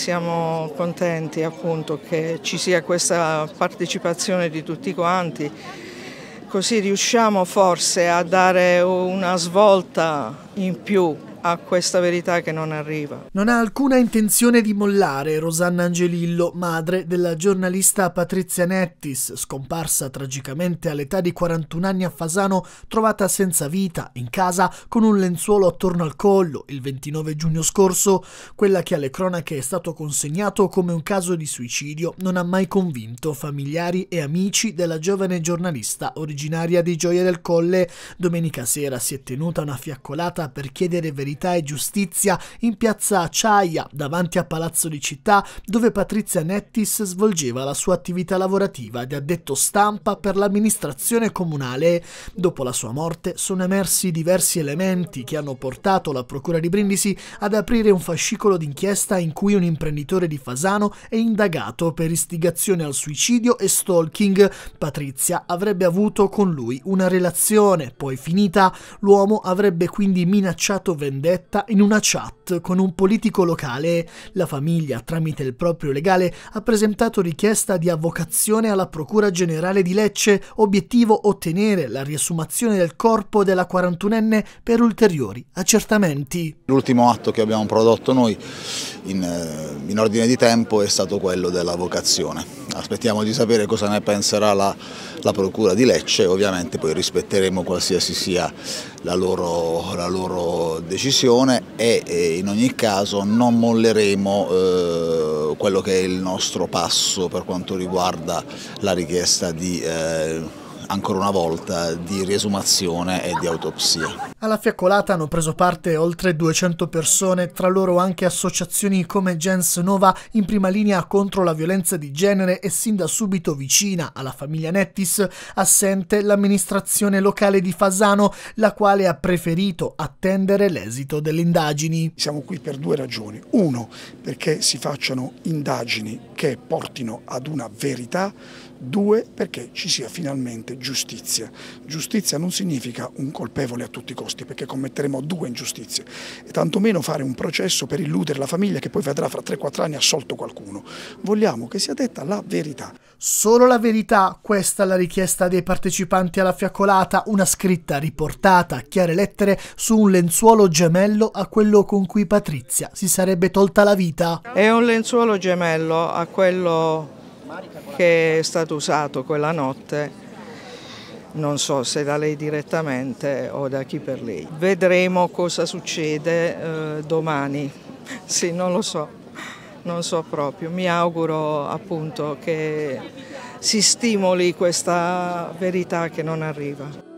siamo contenti appunto che ci sia questa partecipazione di tutti quanti, così riusciamo forse a dare una svolta in più a questa verità che non arriva. Non ha alcuna intenzione di mollare Rosanna Angelillo, madre della giornalista Patrizia Nettis, scomparsa tragicamente all'età di 41 anni a Fasano, trovata senza vita, in casa, con un lenzuolo attorno al collo, il 29 giugno scorso. Quella che alle cronache è stato consegnato come un caso di suicidio non ha mai convinto familiari e amici della giovane giornalista originaria di Gioia del Colle. Domenica sera si è tenuta una fiaccolata per chiedere verità Verità e Giustizia in piazza Acciaia, davanti a Palazzo di Città, dove Patrizia Nettis svolgeva la sua attività lavorativa di addetto stampa per l'amministrazione comunale. Dopo la sua morte sono emersi diversi elementi che hanno portato la Procura di Brindisi ad aprire un fascicolo d'inchiesta in cui un imprenditore di Fasano è indagato per istigazione al suicidio e stalking. Patrizia avrebbe avuto con lui una relazione, poi finita. L'uomo avrebbe quindi minacciato vendetta vendetta in una chat con un politico locale. La famiglia, tramite il proprio legale, ha presentato richiesta di avvocazione alla Procura Generale di Lecce, obiettivo ottenere la riassumazione del corpo della 41enne per ulteriori accertamenti. L'ultimo atto che abbiamo prodotto noi in, eh, in ordine di tempo è stato quello dell'avvocazione aspettiamo di sapere cosa ne penserà la, la Procura di Lecce, ovviamente poi rispetteremo qualsiasi sia la loro, la loro decisione e, e, in ogni caso non molleremo eh, quello che è il nostro passo per quanto riguarda la richiesta di... Eh, ancora una volta di riesumazione e di autopsia. Alla fiaccolata hanno preso parte oltre 200 persone, tra loro anche associazioni come Gens Nova in prima linea contro la violenza di genere e sin da subito vicina alla famiglia Nettis, assente l'amministrazione locale di Fasano, la quale ha preferito attendere l'esito delle indagini. Siamo qui per due ragioni. Uno, perché si facciano indagini perché portino ad una verità, due perché ci sia finalmente giustizia. Giustizia non significa un colpevole a tutti i costi perché commetteremo due ingiustizie e tantomeno fare un processo per illudere la famiglia che poi vedrà fra 3-4 anni assolto qualcuno. Vogliamo che sia detta la verità. Solo la verità, questa è la richiesta dei partecipanti alla fiaccolata, una scritta riportata a chiare lettere su un lenzuolo gemello a quello con cui Patrizia si sarebbe tolta la vita. È un lenzuolo gemello a quello che è stato usato quella notte, non so se da lei direttamente o da chi per lei. Vedremo cosa succede eh, domani, sì non lo so non so proprio. Mi auguro appunto che si stimoli questa verità che non arriva.